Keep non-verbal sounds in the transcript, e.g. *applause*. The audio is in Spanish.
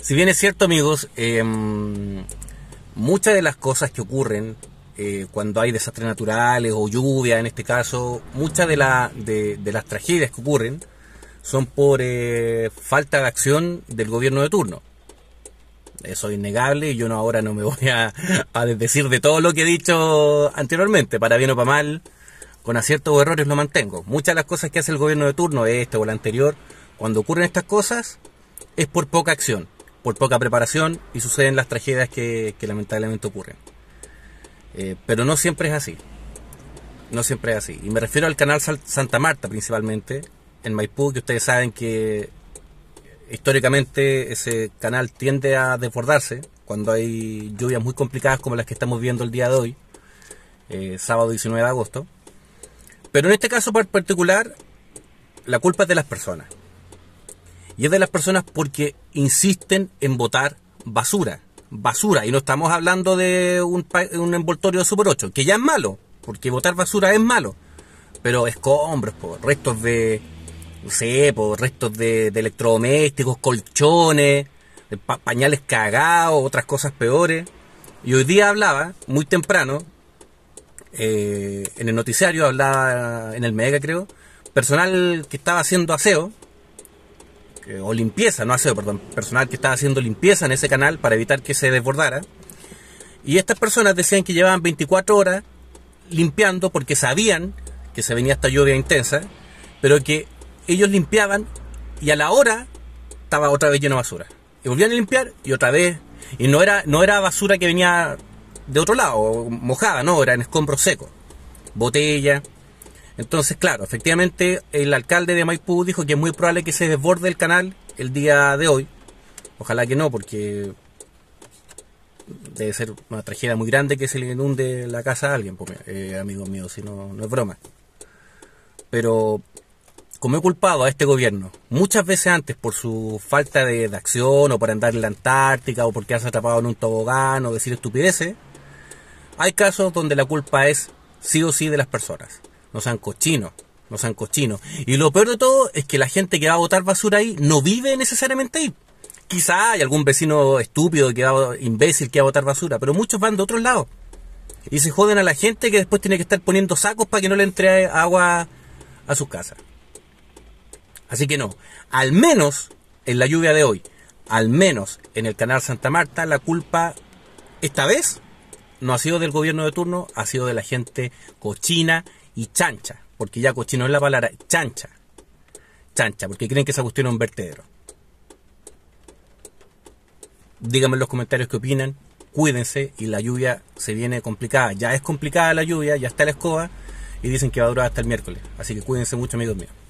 Si bien es cierto, amigos, em, muchas de las cosas que ocurren eh, cuando hay desastres naturales o lluvia, en este caso, muchas de, de, las tragedias que ocurren son por eh, falta de acción del gobierno de turno. Eso es innegable y yo no, ahora no me *laughs* voy a, a desdecir de todo lo que he dicho anteriormente, para bien o para mal, con aciertos o errores lo mantengo. Muchas de las cosas que hace el gobierno de turno, este o el anterior, cuando ocurren estas cosas, es por poca acción por poca preparación y suceden las tragedias que, lamentablemente ocurren. Eh, pero no siempre es así. No siempre es así. Y me refiero al canal Santa Marta principalmente, en Maipú, que ustedes saben que eh, históricamente ese canal tiende a desbordarse cuando hay lluvias muy complicadas como las que estamos viendo el día de hoy, eh, sábado 19 de agosto. Pero en este caso particular, la culpa es de las personas. Y es de las personas porque insisten en votar basura. Basura. Y no estamos hablando de un, envoltorio de Super 8, que ya es malo, porque votar basura es malo. Pero escombros, por restos de, no sé, restos de, electrodomésticos, colchones, pañales cagados, otras cosas peores. Y hoy día hablaba, muy temprano, eh, en el noticiario, hablaba en el Mega, creo, personal que estaba haciendo aseo eh, o limpieza, no hace, perdón, personal que estaba haciendo limpieza en ese canal para evitar que se desbordara. Y estas personas decían que llevaban 24 horas limpiando porque sabían que se venía esta lluvia intensa, pero que ellos limpiaban y a la hora estaba otra vez lleno de basura. Y volvían a limpiar y otra vez. Y no era, no era basura que venía de otro lado, mojada, no, era en escombros secos. Botella, entonces, claro, efectivamente el alcalde de Maipú dijo que es muy probable que se desborde el canal el día de hoy. Ojalá que no, porque debe ser una tragedia muy grande que se le inunde la casa a alguien, pues, eh, amigo mío, si no, es broma. Pero como he culpado a este gobierno muchas veces antes por su falta de, acción o por andar en la Antártica o porque has atrapado en un tobogán o decir estupideces, hay casos donde la culpa es sí o sí de las personas no sean cochinos, no sean cochinos. Y lo peor de todo es que la gente que va a botar basura ahí no vive necesariamente ahí. Quizá hay algún vecino estúpido, que va, imbécil, que va a botar basura, pero muchos van de otros lados. Y se joden a la gente que después tiene que estar poniendo sacos para que no le entre agua a sus casas. Así que no, al menos en la lluvia de hoy, al menos en el canal Santa Marta, la culpa esta vez no ha sido del gobierno de turno, ha sido de la gente cochina y chancha, porque ya cochino es la palabra, chancha. Chancha, porque creen que se cuestión es un vertedero. Díganme en los comentarios qué opinan, cuídense y la lluvia se viene complicada. Ya es complicada la lluvia, ya está la escoba y dicen que va a durar hasta el miércoles. Así que cuídense mucho amigos míos.